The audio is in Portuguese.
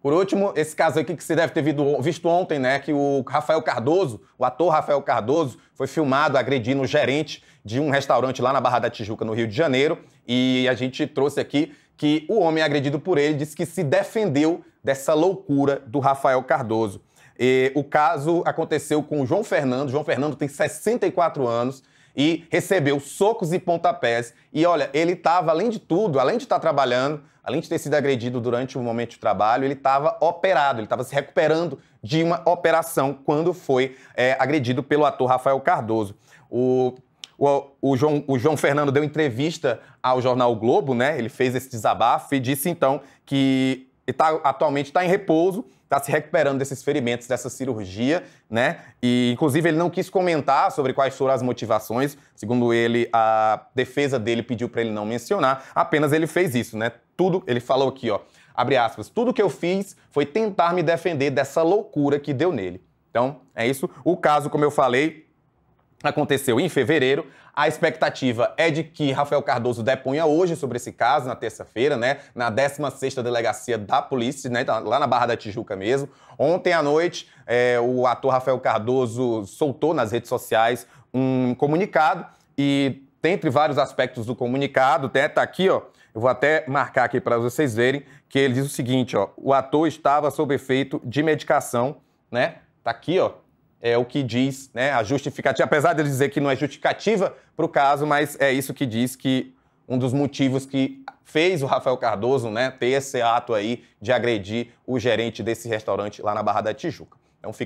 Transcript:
Por último, esse caso aqui que se deve ter visto ontem, né? Que o Rafael Cardoso, o ator Rafael Cardoso, foi filmado agredindo o gerente de um restaurante lá na Barra da Tijuca, no Rio de Janeiro. E a gente trouxe aqui que o homem agredido por ele disse que se defendeu dessa loucura do Rafael Cardoso. E o caso aconteceu com o João Fernando. João Fernando tem 64 anos e recebeu socos e pontapés. E olha, ele estava, além de tudo, além de estar tá trabalhando, além de ter sido agredido durante o momento de trabalho, ele estava operado, ele estava se recuperando de uma operação quando foi é, agredido pelo ator Rafael Cardoso. O o, o, João, o, João, Fernando deu entrevista ao jornal o Globo, né? Ele fez esse desabafo e disse então que e tá, atualmente está em repouso, está se recuperando desses ferimentos, dessa cirurgia, né? E, inclusive, ele não quis comentar sobre quais foram as motivações. Segundo ele, a defesa dele pediu para ele não mencionar, apenas ele fez isso, né? Tudo, ele falou aqui, ó, abre aspas, tudo que eu fiz foi tentar me defender dessa loucura que deu nele. Então, é isso. O caso, como eu falei, aconteceu em fevereiro. A expectativa é de que Rafael Cardoso deponha hoje sobre esse caso, na terça-feira, né, na 16ª Delegacia da Polícia, né, tá lá na Barra da Tijuca mesmo. Ontem à noite, é, o ator Rafael Cardoso soltou nas redes sociais um comunicado e, dentre vários aspectos do comunicado, até né? tá aqui, ó, eu vou até marcar aqui para vocês verem, que ele diz o seguinte, ó, o ator estava sob efeito de medicação, né, tá aqui, ó, é o que diz né, a justificativa, apesar de ele dizer que não é justificativa para o caso, mas é isso que diz que um dos motivos que fez o Rafael Cardoso né, ter esse ato aí de agredir o gerente desse restaurante lá na Barra da Tijuca.